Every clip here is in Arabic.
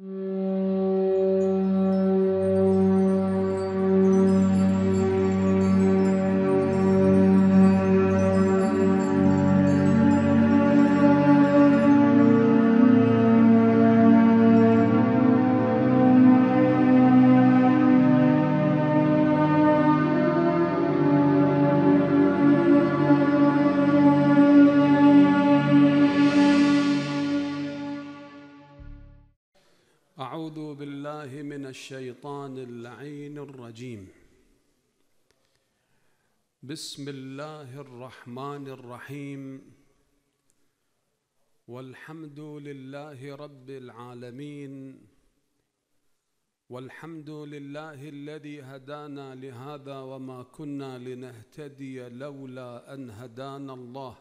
Mm. اللعين الرجيم بسم الله الرحمن الرحيم والحمد لله رب العالمين والحمد لله الذي هدانا لهذا وما كنا لنهتدي لولا ان هدانا الله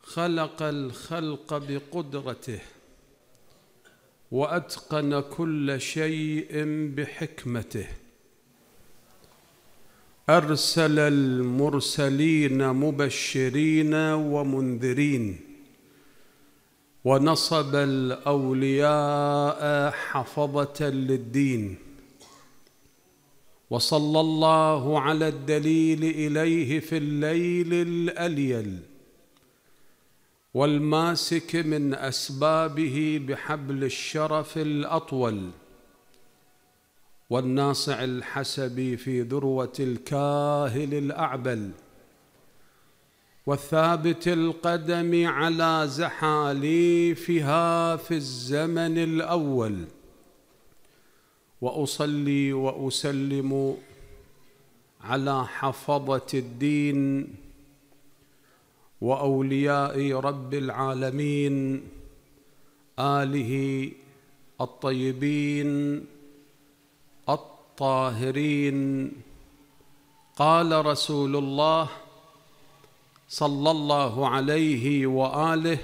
خلق الخلق بقدرته واتقن كل شيء بحكمته ارسل المرسلين مبشرين ومنذرين ونصب الاولياء حفظه للدين وصلى الله على الدليل اليه في الليل الاليل والماسك من اسبابه بحبل الشرف الاطول والناصع الحسبي في ذروه الكاهل الاعبل والثابت القدم على زحاليفها في الزمن الاول واصلي واسلم على حفظه الدين واولياء رب العالمين اله الطيبين الطاهرين قال رسول الله صلى الله عليه واله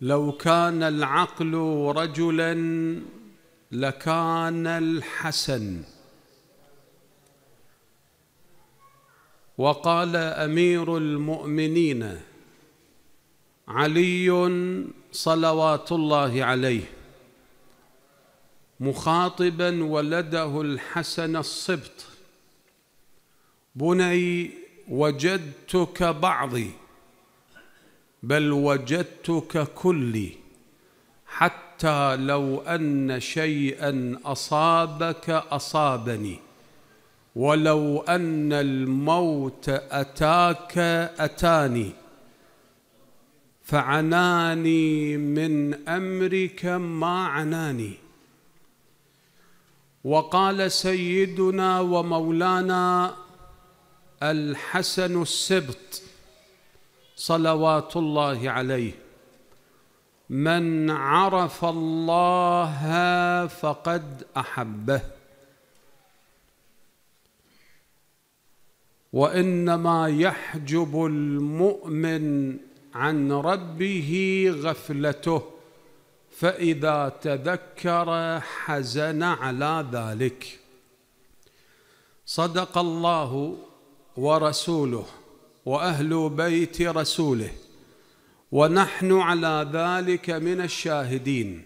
لو كان العقل رجلا لكان الحسن وقال امير المؤمنين علي صلوات الله عليه مخاطبا ولده الحسن الصبط بني وجدتك بعضي بل وجدتك كلي حتى لو ان شيئا اصابك اصابني ولو أن الموت أتاك أتاني فعناني من أمرك ما عناني وقال سيدنا ومولانا الحسن السبط صلوات الله عليه من عرف الله فقد أحبه وانما يحجب المؤمن عن ربه غفلته فاذا تذكر حزن على ذلك صدق الله ورسوله واهل بيت رسوله ونحن على ذلك من الشاهدين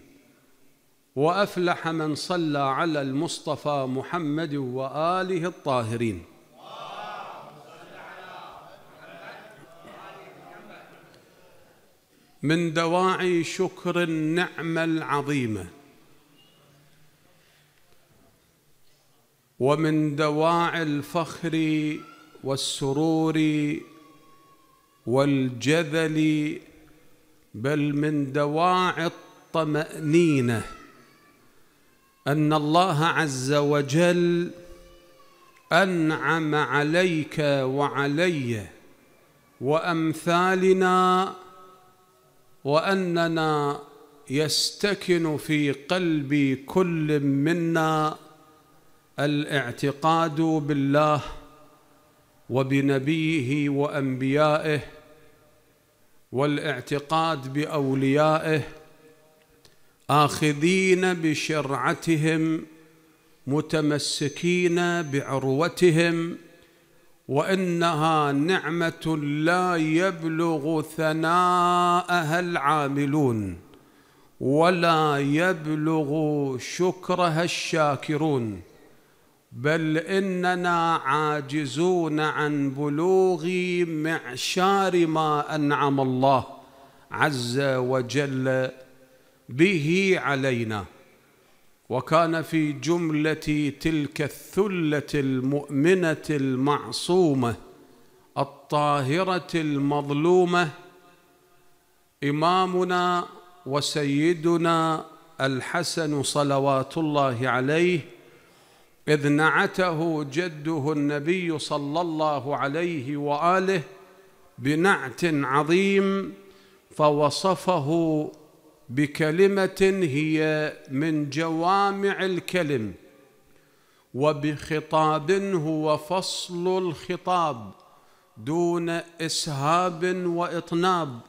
وافلح من صلى على المصطفى محمد واله الطاهرين من دواعي شكر النعمه العظيمه ومن دواعي الفخر والسرور والجذل بل من دواعي الطمانينه ان الله عز وجل انعم عليك وعلي وامثالنا واننا يستكن في قلب كل منا الاعتقاد بالله وبنبيه وانبيائه والاعتقاد باوليائه اخذين بشرعتهم متمسكين بعروتهم وانها نعمه لا يبلغ ثناءها العاملون ولا يبلغ شكرها الشاكرون بل اننا عاجزون عن بلوغ معشار ما انعم الله عز وجل به علينا وكان في جمله تلك الثله المؤمنه المعصومه الطاهره المظلومه امامنا وسيدنا الحسن صلوات الله عليه اذ نعته جده النبي صلى الله عليه واله بنعت عظيم فوصفه بكلمه هي من جوامع الكلم وبخطاب هو فصل الخطاب دون اسهاب واطناب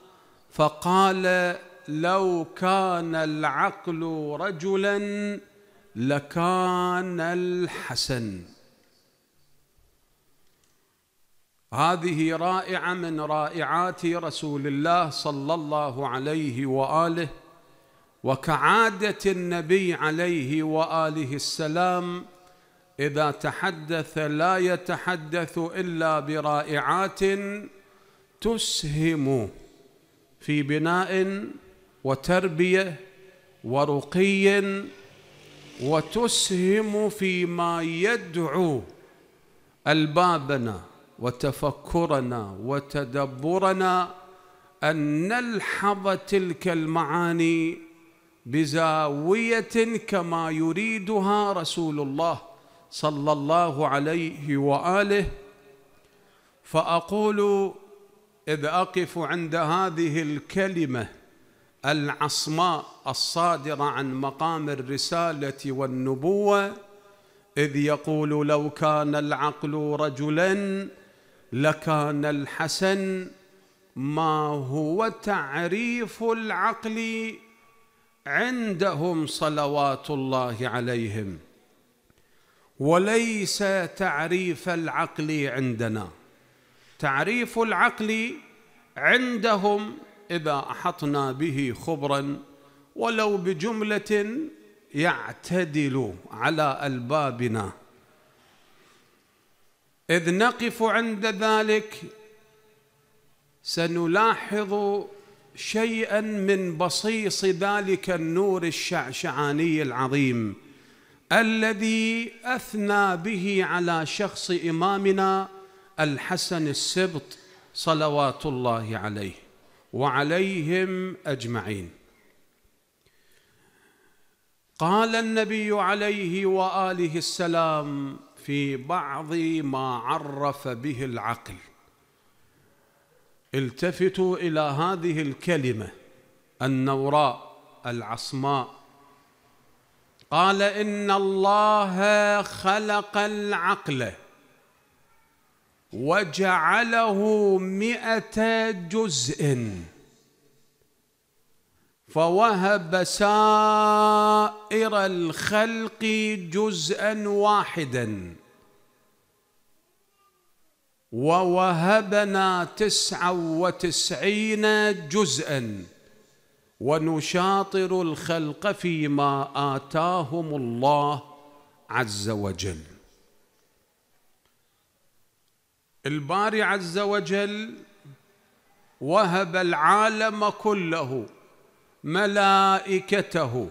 فقال لو كان العقل رجلا لكان الحسن هذه رائعه من رائعات رسول الله صلى الله عليه واله وكعاده النبي عليه واله السلام اذا تحدث لا يتحدث الا برائعات تسهم في بناء وتربيه ورقي وتسهم فيما يدعو البابنا وتفكرنا وتدبرنا ان نلحظ تلك المعاني بزاويه كما يريدها رسول الله صلى الله عليه واله فاقول اذ اقف عند هذه الكلمه العصماء الصادره عن مقام الرساله والنبوه اذ يقول لو كان العقل رجلا لكان الحسن ما هو تعريف العقل عندهم صلوات الله عليهم وليس تعريف العقل عندنا تعريف العقل عندهم اذا احطنا به خبرا ولو بجمله يعتدل على البابنا اذ نقف عند ذلك سنلاحظ شيئا من بصيص ذلك النور الشعشعاني العظيم الذي اثنى به على شخص امامنا الحسن السبط صلوات الله عليه وعليهم اجمعين قال النبي عليه واله السلام في بعض ما عرف به العقل التفتوا إلى هذه الكلمة النوراء العصماء قال إن الله خلق العقل وجعله مئة جزء فوهب سائر الخلق جزءا واحدا ووهبنا تسعة وتسعين جزءا ونشاطر الخلق فيما آتاهم الله عز وجل الباري عز وجل وهب العالم كله ملائكته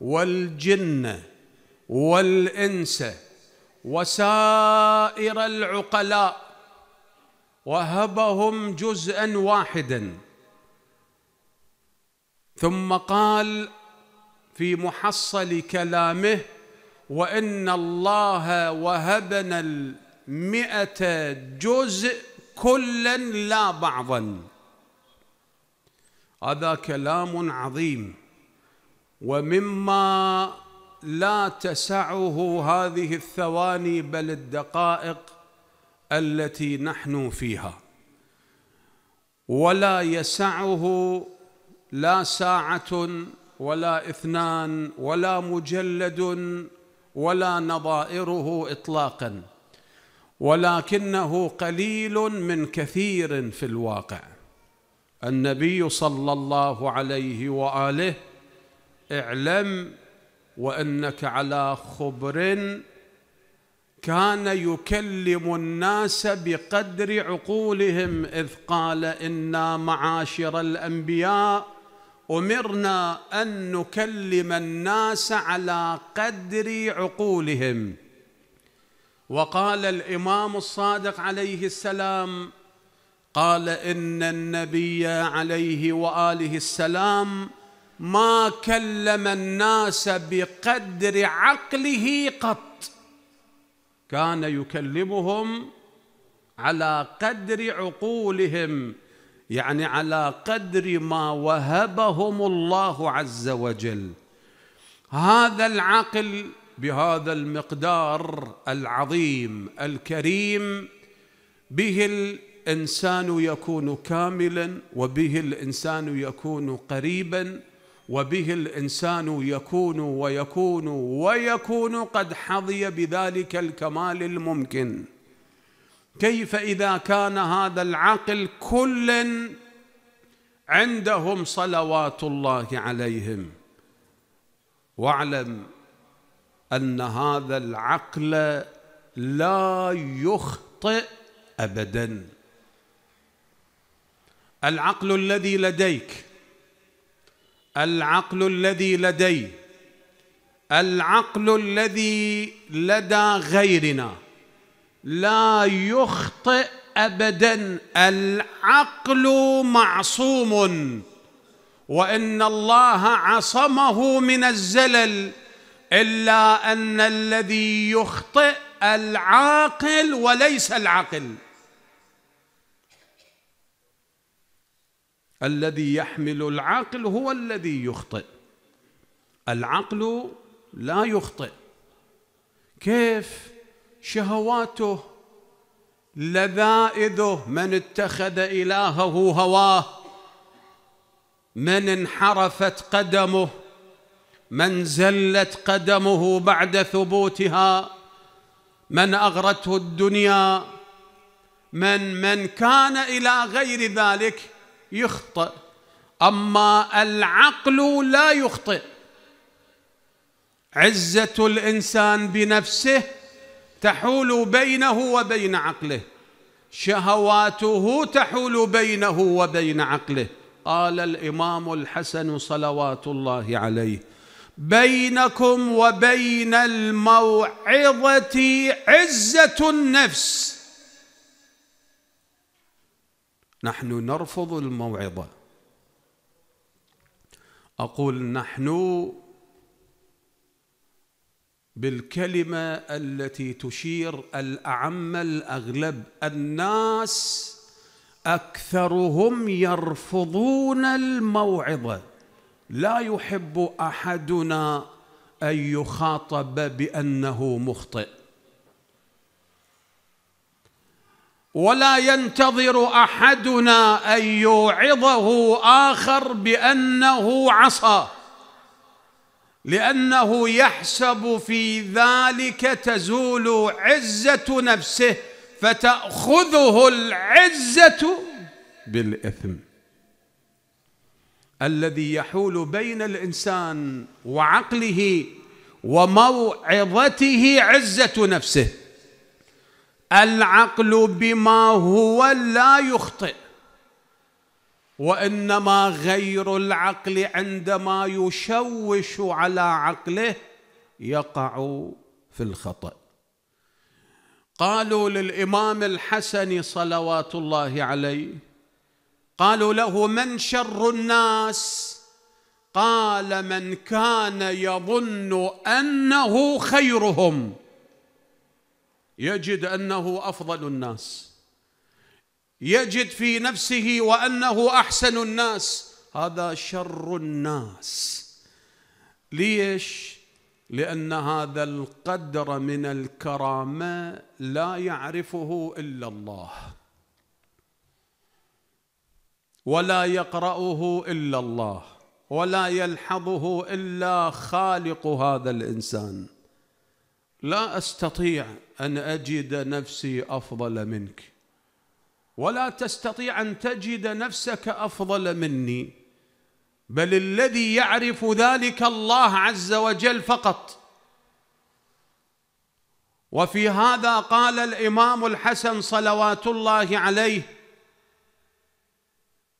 والجن والإنس وسائر العقلاء وهبهم جزءا واحدا ثم قال في محصل كلامه وان الله وهبنا المئه جزء كلا لا بعضا هذا كلام عظيم ومما لا تسعه هذه الثواني بل الدقائق التي نحن فيها ولا يسعه لا ساعة ولا اثنان ولا مجلد ولا نظائره إطلاقا ولكنه قليل من كثير في الواقع النبي صلى الله عليه وآله اعلم وانك على خبر كان يكلم الناس بقدر عقولهم اذ قال انا معاشر الانبياء امرنا ان نكلم الناس على قدر عقولهم وقال الامام الصادق عليه السلام قال ان النبي عليه واله السلام ما كلم الناس بقدر عقله قط كان يكلمهم على قدر عقولهم يعني على قدر ما وهبهم الله عز وجل هذا العقل بهذا المقدار العظيم الكريم به الانسان يكون كاملا وبه الانسان يكون قريبا وبه الانسان يكون ويكون ويكون قد حظي بذلك الكمال الممكن كيف اذا كان هذا العقل كل عندهم صلوات الله عليهم واعلم ان هذا العقل لا يخطئ ابدا العقل الذي لديك العقل الذي لديه العقل الذي لدى غيرنا لا يخطئ ابدا العقل معصوم وان الله عصمه من الزلل الا ان الذي يخطئ العاقل وليس العقل الذي يحمل العقل هو الذي يخطئ العقل لا يخطئ كيف شهواته لذائذه من اتخذ الهه هواه من انحرفت قدمه من زلت قدمه بعد ثبوتها من اغرته الدنيا من من كان الى غير ذلك يخطئ اما العقل لا يخطئ عزه الانسان بنفسه تحول بينه وبين عقله شهواته تحول بينه وبين عقله قال الامام الحسن صلوات الله عليه بينكم وبين الموعظه عزه النفس نحن نرفض الموعظه اقول نحن بالكلمه التي تشير الاعم الاغلب الناس اكثرهم يرفضون الموعظه لا يحب احدنا ان يخاطب بانه مخطئ ولا ينتظر احدنا ان يوعظه اخر بانه عصى لانه يحسب في ذلك تزول عزه نفسه فتاخذه العزه بالاثم الذي يحول بين الانسان وعقله وموعظته عزه نفسه العقل بما هو لا يخطئ وانما غير العقل عندما يشوش على عقله يقع في الخطأ قالوا للامام الحسن صلوات الله عليه قالوا له من شر الناس قال من كان يظن انه خيرهم يجد انه افضل الناس يجد في نفسه وانه احسن الناس هذا شر الناس ليش لان هذا القدر من الكرامه لا يعرفه الا الله ولا يقراه الا الله ولا يلحظه الا خالق هذا الانسان لا استطيع ان اجد نفسي افضل منك ولا تستطيع ان تجد نفسك افضل مني بل الذي يعرف ذلك الله عز وجل فقط وفي هذا قال الامام الحسن صلوات الله عليه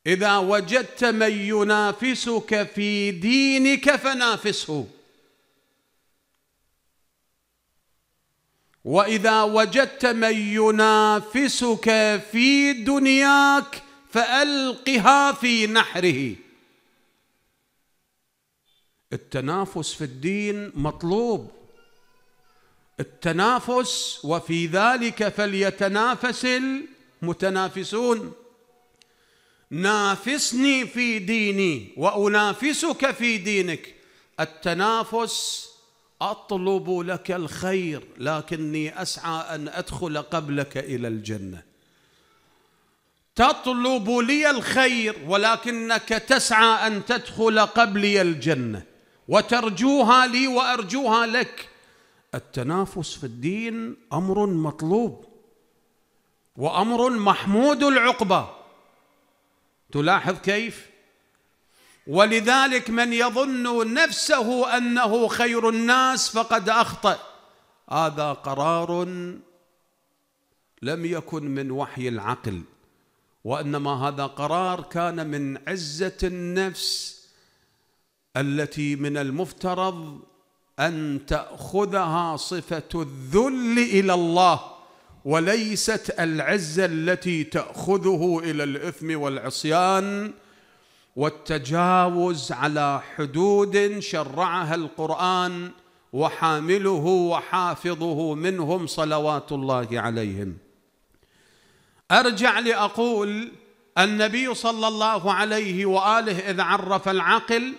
اذا وجدت من ينافسك في دينك فنافسه واذا وجدت من ينافسك في دنياك فالقها في نحره التنافس في الدين مطلوب التنافس وفي ذلك فليتنافس المتنافسون نافسني في ديني وانافسك في دينك التنافس اطلب لك الخير لكني اسعى ان ادخل قبلك الى الجنه تطلب لي الخير ولكنك تسعى ان تدخل قبلي الجنه وترجوها لي وارجوها لك التنافس في الدين امر مطلوب وامر محمود العقبه تلاحظ كيف ولذلك من يظن نفسه انه خير الناس فقد اخطا هذا قرار لم يكن من وحي العقل وانما هذا قرار كان من عزه النفس التي من المفترض ان تاخذها صفه الذل الى الله وليست العزه التي تاخذه الى الاثم والعصيان والتجاوز على حدود شرعها القرآن وحامله وحافظه منهم صلوات الله عليهم أرجع لأقول النبي صلى الله عليه وآله إذ عرف العقل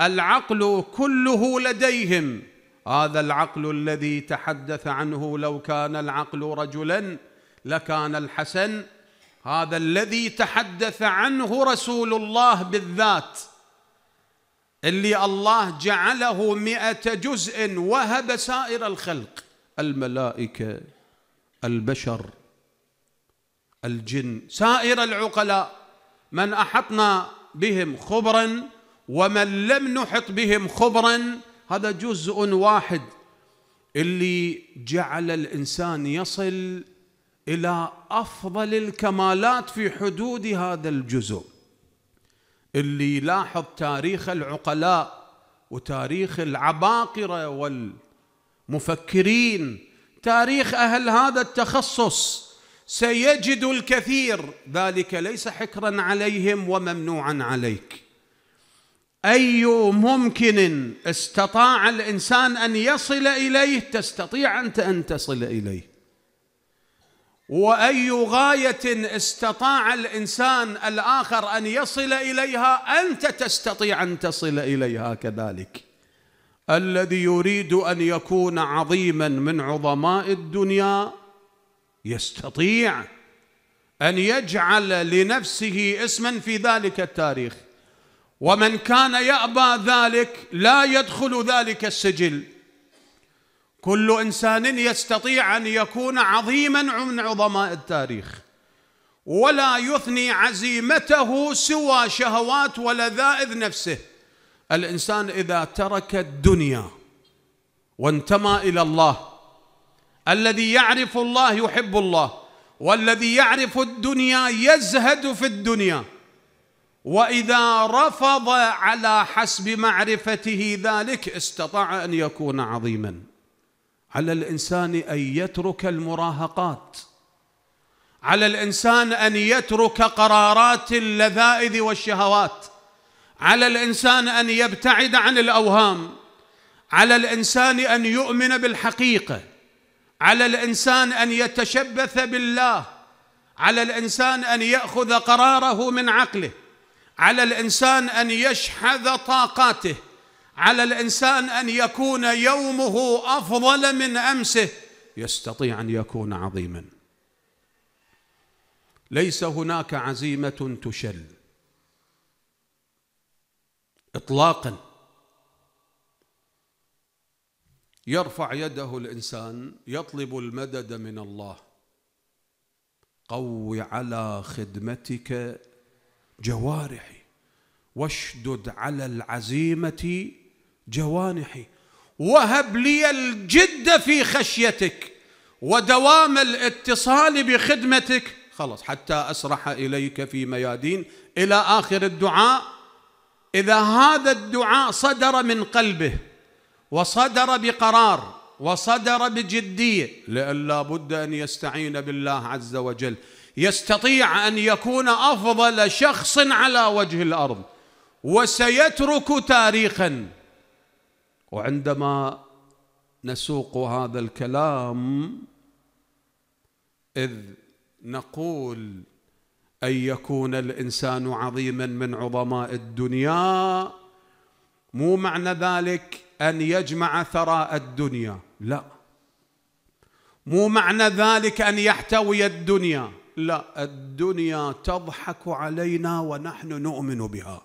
العقل كله لديهم هذا العقل الذي تحدث عنه لو كان العقل رجلا لكان الحسن هذا الذي تحدث عنه رسول الله بالذات اللي الله جعله مئة جزء وهب سائر الخلق الملائكة البشر الجن سائر العقلاء من أحطنا بهم خبرا ومن لم نحط بهم خبرا هذا جزء واحد اللي جعل الإنسان يصل إلى أفضل الكمالات في حدود هذا الجزء اللي يلاحظ تاريخ العقلاء وتاريخ العباقرة والمفكرين تاريخ أهل هذا التخصص سيجد الكثير ذلك ليس حكرا عليهم وممنوعا عليك أي ممكن استطاع الإنسان أن يصل إليه تستطيع أنت أن تصل إليه واي غايه استطاع الانسان الاخر ان يصل اليها انت تستطيع ان تصل اليها كذلك الذي يريد ان يكون عظيما من عظماء الدنيا يستطيع ان يجعل لنفسه اسما في ذلك التاريخ ومن كان يابى ذلك لا يدخل ذلك السجل كل انسان يستطيع ان يكون عظيما من عظماء التاريخ ولا يثني عزيمته سوى شهوات ولذائذ نفسه الانسان اذا ترك الدنيا وانتمى الى الله الذي يعرف الله يحب الله والذي يعرف الدنيا يزهد في الدنيا واذا رفض على حسب معرفته ذلك استطاع ان يكون عظيما على الانسان ان يترك المراهقات على الانسان ان يترك قرارات اللذائذ والشهوات على الانسان ان يبتعد عن الاوهام على الانسان ان يؤمن بالحقيقه على الانسان ان يتشبث بالله على الانسان ان ياخذ قراره من عقله على الانسان ان يشحذ طاقاته على الانسان ان يكون يومه افضل من امسه يستطيع ان يكون عظيما ليس هناك عزيمه تشل اطلاقا يرفع يده الانسان يطلب المدد من الله قو على خدمتك جوارحي واشدد على العزيمه جوانحي وهب لي الجد في خشيتك ودوام الاتصال بخدمتك خلص حتى أسرح إليك في ميادين إلى آخر الدعاء إذا هذا الدعاء صدر من قلبه وصدر بقرار وصدر بجدية لئلا بد أن يستعين بالله عز وجل يستطيع أن يكون أفضل شخص على وجه الأرض وسيترك تاريخاً وعندما نسوق هذا الكلام اذ نقول ان يكون الانسان عظيما من عظماء الدنيا مو معنى ذلك ان يجمع ثراء الدنيا لا مو معنى ذلك ان يحتوي الدنيا لا الدنيا تضحك علينا ونحن نؤمن بها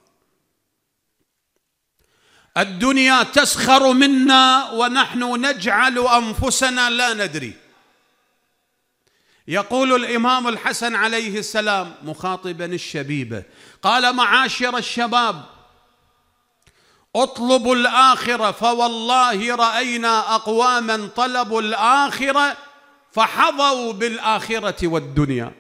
الدنيا تسخر منا ونحن نجعل انفسنا لا ندري يقول الامام الحسن عليه السلام مخاطبا الشبيبه قال معاشر الشباب اطلبوا الاخره فوالله راينا اقواما طلبوا الاخره فحظوا بالاخره والدنيا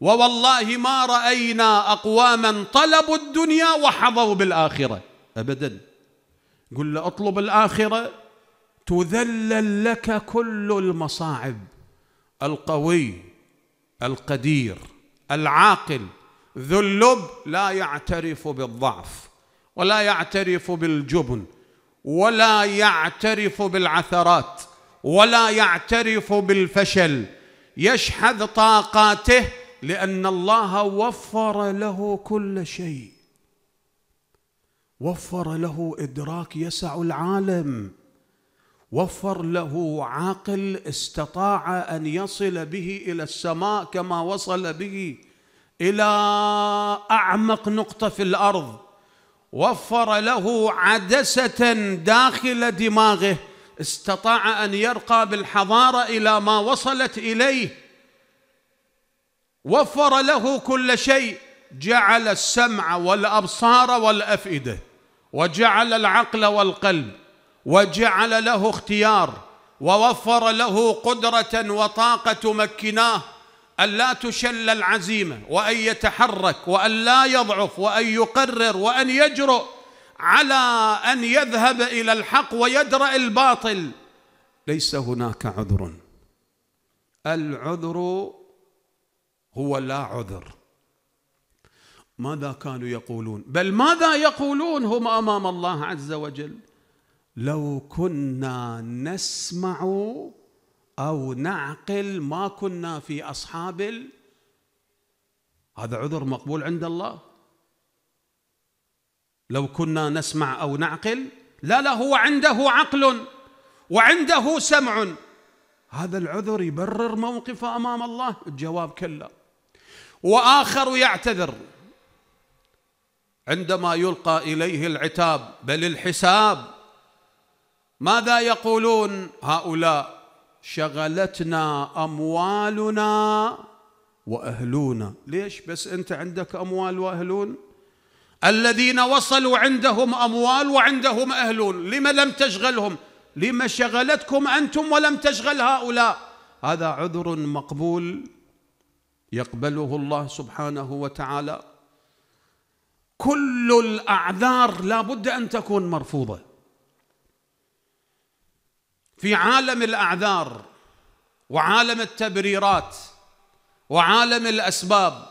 ووالله ما راينا اقواما طلبوا الدنيا وحظوا بالاخره ابدا قل له اطلب الآخرة تذلل لك كل المصاعب القوي القدير العاقل ذو اللب لا يعترف بالضعف ولا يعترف بالجبن ولا يعترف بالعثرات ولا يعترف بالفشل يشحذ طاقاته لان الله وفر له كل شيء وفر له ادراك يسع العالم وفر له عاقل استطاع ان يصل به الى السماء كما وصل به الى اعمق نقطه في الارض وفر له عدسه داخل دماغه استطاع ان يرقى بالحضاره الى ما وصلت اليه وفر له كل شيء جعل السمع والابصار والافئده وجعل العقل والقلب وجعل له اختيار ووفر له قدره وطاقه أن ألا تشل العزيمة وأن يتحرك وأن لا يضعف وأن يقرر وأن يجرؤ على أن يذهب إلى الحق ويدرأ الباطل ليس هناك عذر العذر هو لا عذر ماذا كانوا يقولون بل ماذا يقولون هم امام الله عز وجل لو كنا نسمع او نعقل ما كنا في اصحاب ال... هذا عذر مقبول عند الله لو كنا نسمع او نعقل لا لا هو عنده عقل وعنده سمع هذا العذر يبرر موقفه امام الله الجواب كلا واخر يعتذر عندما يلقى اليه العتاب بل الحساب ماذا يقولون هؤلاء شغلتنا اموالنا واهلونا ليش بس انت عندك اموال واهلون الذين وصلوا عندهم اموال وعندهم اهلون لما لم تشغلهم لما شغلتكم انتم ولم تشغل هؤلاء هذا عذر مقبول يقبله الله سبحانه وتعالى كل الأعذار لا بد أن تكون مرفوضة في عالم الأعذار وعالم التبريرات وعالم الأسباب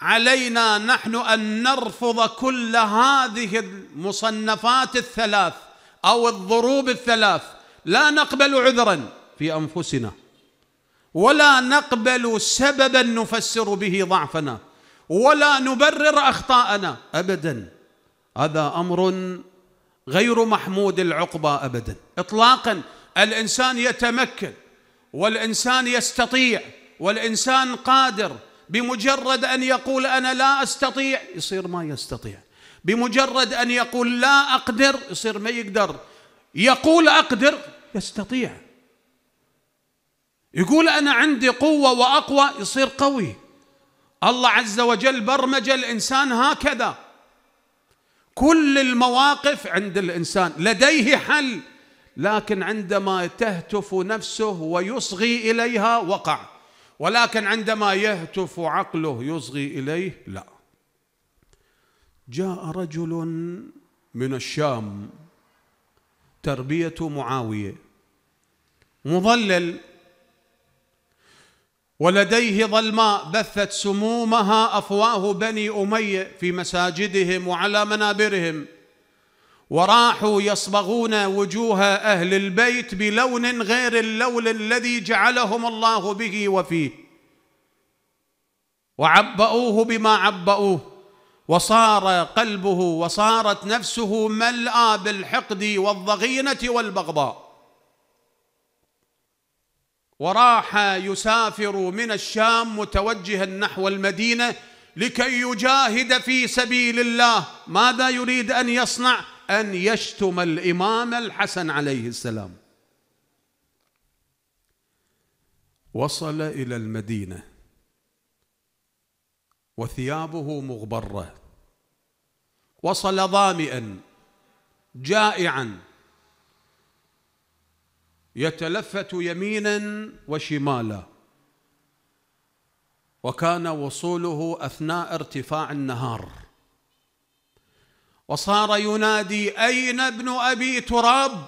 علينا نحن أن نرفض كل هذه المصنفات الثلاث أو الضروب الثلاث لا نقبل عذرا في أنفسنا ولا نقبل سببا نفسر به ضعفنا ولا نبرر اخطاءنا ابدا هذا امر غير محمود العقبى ابدا اطلاقا الانسان يتمكن والانسان يستطيع والانسان قادر بمجرد ان يقول انا لا استطيع يصير ما يستطيع بمجرد ان يقول لا اقدر يصير ما يقدر يقول اقدر يستطيع يقول انا عندي قوه واقوى يصير قوي الله عز وجل برمج الانسان هكذا كل المواقف عند الانسان لديه حل لكن عندما تهتف نفسه ويصغي اليها وقع ولكن عندما يهتف عقله يصغي اليه لا جاء رجل من الشام تربيه معاويه مضلل ولديه ظلماء بثت سمومها افواه بني اميه في مساجدهم وعلى منابرهم وراحوا يصبغون وجوه اهل البيت بلون غير اللون الذي جعلهم الله به وفيه وعبأوه بما عبأوه وصار قلبه وصارت نفسه ملأى بالحقد والضغينه والبغضاء وراح يسافر من الشام متوجها نحو المدينه لكي يجاهد في سبيل الله ماذا يريد ان يصنع ان يشتم الامام الحسن عليه السلام وصل الى المدينه وثيابه مغبره وصل ظامئا جائعا يتلفت يمينا وشمالا وكان وصوله اثناء ارتفاع النهار وصار ينادي اين ابن ابي تراب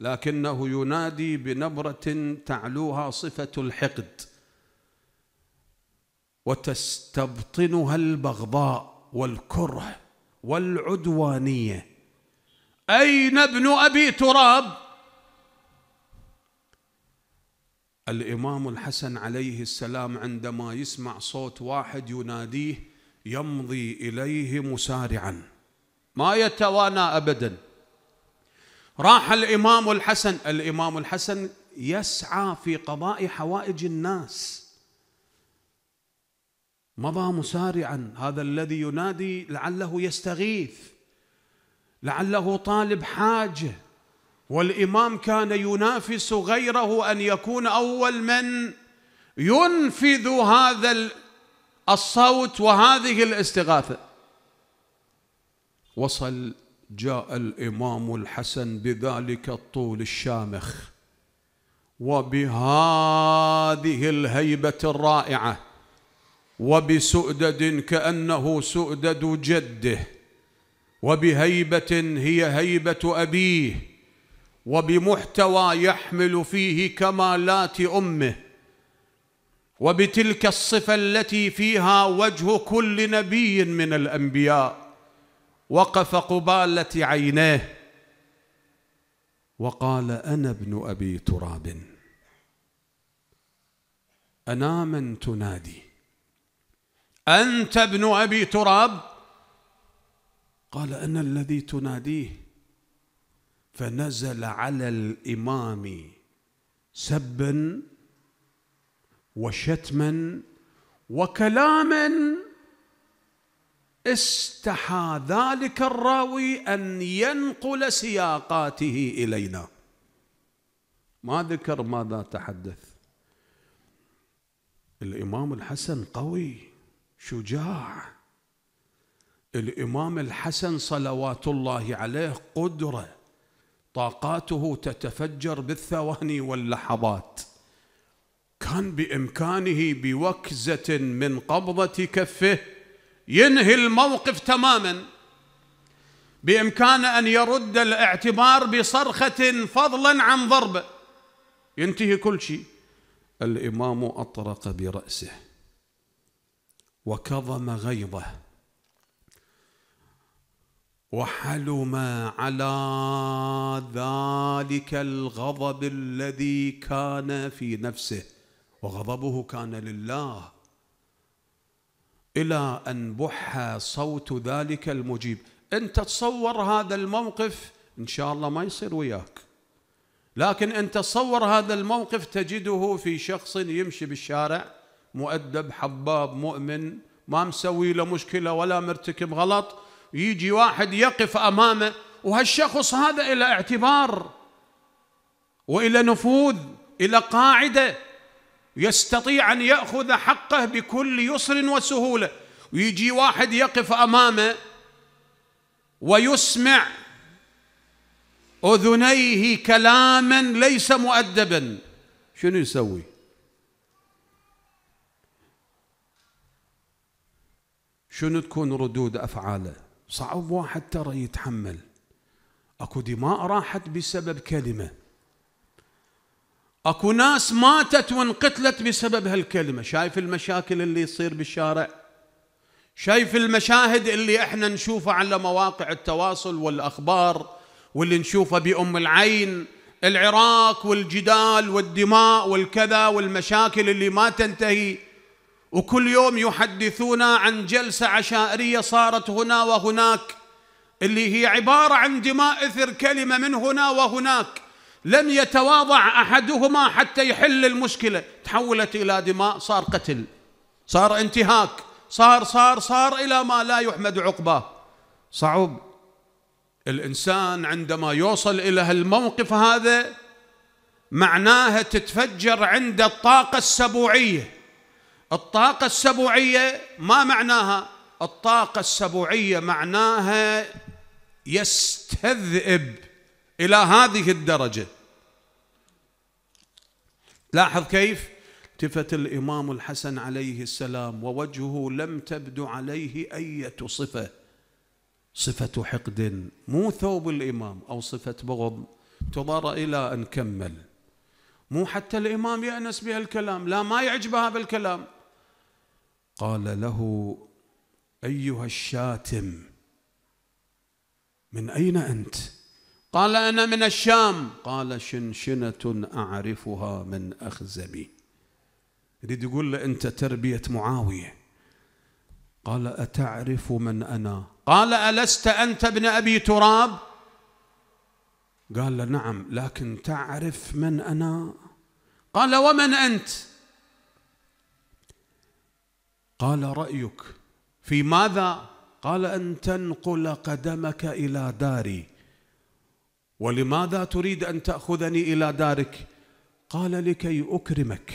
لكنه ينادي بنبره تعلوها صفه الحقد وتستبطنها البغضاء والكره والعدوانيه اين ابن ابي تراب الامام الحسن عليه السلام عندما يسمع صوت واحد يناديه يمضي اليه مسارعا ما يتوانى ابدا راح الامام الحسن الامام الحسن يسعى في قضاء حوائج الناس مضى مسارعا هذا الذي ينادي لعله يستغيث لعله طالب حاجه والامام كان ينافس غيره ان يكون اول من ينفذ هذا الصوت وهذه الاستغاثه وصل جاء الامام الحسن بذلك الطول الشامخ وبهذه الهيبه الرائعه وبسؤدد كانه سؤدد جده وبهيبه هي هيبه ابيه وبمحتوى يحمل فيه كمالات امه وبتلك الصفه التي فيها وجه كل نبي من الانبياء وقف قباله عينيه وقال انا ابن ابي تراب انا من تنادي انت ابن ابي تراب قال انا الذي تناديه فنزل على الإمام سبا وشتما وكلاما استحى ذلك الراوي أن ينقل سياقاته إلينا ما ذكر ماذا تحدث الإمام الحسن قوي شجاع الإمام الحسن صلوات الله عليه قدره طاقاته تتفجر بالثواني واللحظات كان بامكانه بوكزه من قبضه كفه ينهي الموقف تماما بامكانه ان يرد الاعتبار بصرخه فضلا عن ضربه ينتهي كل شيء الامام اطرق براسه وكظم غيظه وحلم على ذلك الغضب الذي كان في نفسه وغضبه كان لله الى ان بح صوت ذلك المجيب انت تصور هذا الموقف ان شاء الله ما يصير وياك لكن انت تصور هذا الموقف تجده في شخص يمشي بالشارع مؤدب حباب مؤمن ما مسوي له مشكله ولا مرتكب غلط يجي واحد يقف امامه وهالشخص هذا الى اعتبار والى نفوذ الى قاعده يستطيع ان ياخذ حقه بكل يسر وسهوله ويجي واحد يقف امامه ويسمع اذنيه كلاما ليس مؤدبا شنو يسوي شنو تكون ردود افعاله صعب واحد ترى يتحمل اكو دماء راحت بسبب كلمه اكو ناس ماتت وانقتلت بسبب هالكلمه شايف المشاكل اللي يصير بالشارع شايف المشاهد اللي احنا نشوفها على مواقع التواصل والاخبار واللي نشوفها بأم العين العراق والجدال والدماء والكذا والمشاكل اللي ما تنتهي وكل يوم يحدثونا عن جلسة عشائرية صارت هنا وهناك اللي هي عبارة عن دماء إثر كلمة من هنا وهناك لم يتواضع أحدهما حتى يحل المشكلة تحولت إلى دماء صار قتل صار انتهاك صار صار صار إلى ما لا يحمد عقباه صعب الإنسان عندما يوصل إلى هالموقف هذا معناها تتفجر عند الطاقة السبوعية الطاقة السبوعية ما معناها الطاقة السبوعية معناها يستذئب إلى هذه الدرجة لاحظ كيف التفت الإمام الحسن عليه السلام ووجهه لم تبد عليه أية صفة صفة حقد مو ثوب الإمام أو صفة بغض تضار إلى أن كمل مو حتى الإمام يأنس بهالكلام لا ما يعجبه هذا الكلام قال له ايها الشاتم من اين انت قال انا من الشام قال شنشنه اعرفها من اخزمي يريد يقول له انت تربيه معاويه قال اتعرف من انا قال الست انت ابن ابي تراب قال له نعم لكن تعرف من انا قال ومن انت قال رايك في ماذا قال ان تنقل قدمك الى داري ولماذا تريد ان تاخذني الى دارك قال لكي اكرمك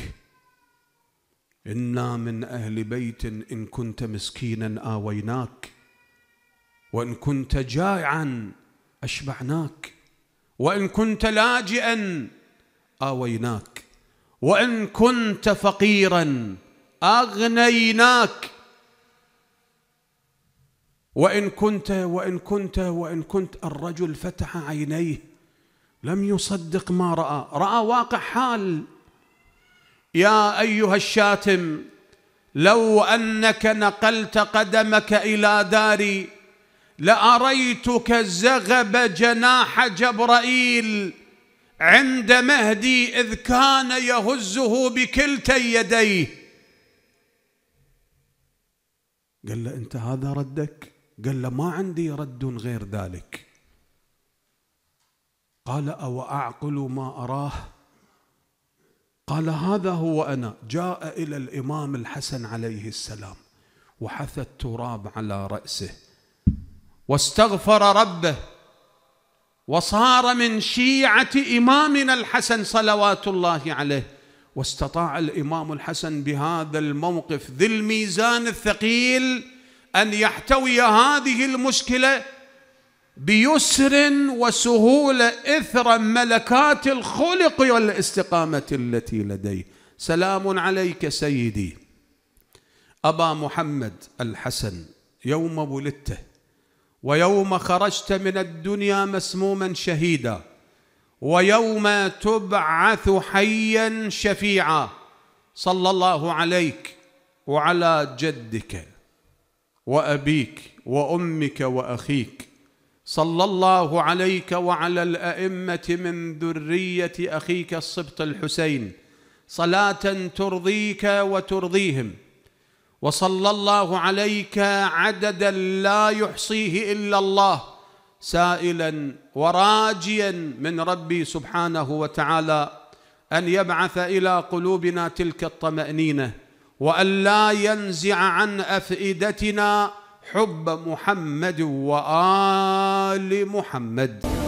انا من اهل بيت ان كنت مسكينا اويناك وان كنت جائعا اشبعناك وان كنت لاجئا اويناك وان كنت فقيرا أغنيناك وإن كنت وإن كنت وإن كنت الرجل فتح عينيه لم يصدق ما رأى رأى واقع حال يا أيها الشاتم لو أنك نقلت قدمك إلى داري لأريتك زغب جناح جبرائيل عند مهدي إذ كان يهزه بكلتا يديه قال له أنت هذا ردك قال له ما عندي رد غير ذلك قال أو أعقل ما أراه قال هذا هو أنا جاء إلى الإمام الحسن عليه السلام وحث التراب على رأسه واستغفر ربه وصار من شيعة إمامنا الحسن صلوات الله عليه واستطاع الامام الحسن بهذا الموقف ذي الميزان الثقيل ان يحتوي هذه المشكله بيسر وسهوله اثر ملكات الخلق والاستقامه التي لديه سلام عليك سيدي ابا محمد الحسن يوم ولدته ويوم خرجت من الدنيا مسموما شهيدا ويوم تبعث حيا شفيعا صلى الله عليك وعلى جدك وابيك وامك واخيك صلى الله عليك وعلى الائمه من ذريه اخيك الصبط الحسين صلاه ترضيك وترضيهم وصلى الله عليك عددا لا يحصيه الا الله سائلا وراجيا من ربي سبحانه وتعالى أن يبعث إلى قلوبنا تلك الطمأنينة وأن لا ينزع عن أفئدتنا حب محمد وآل محمد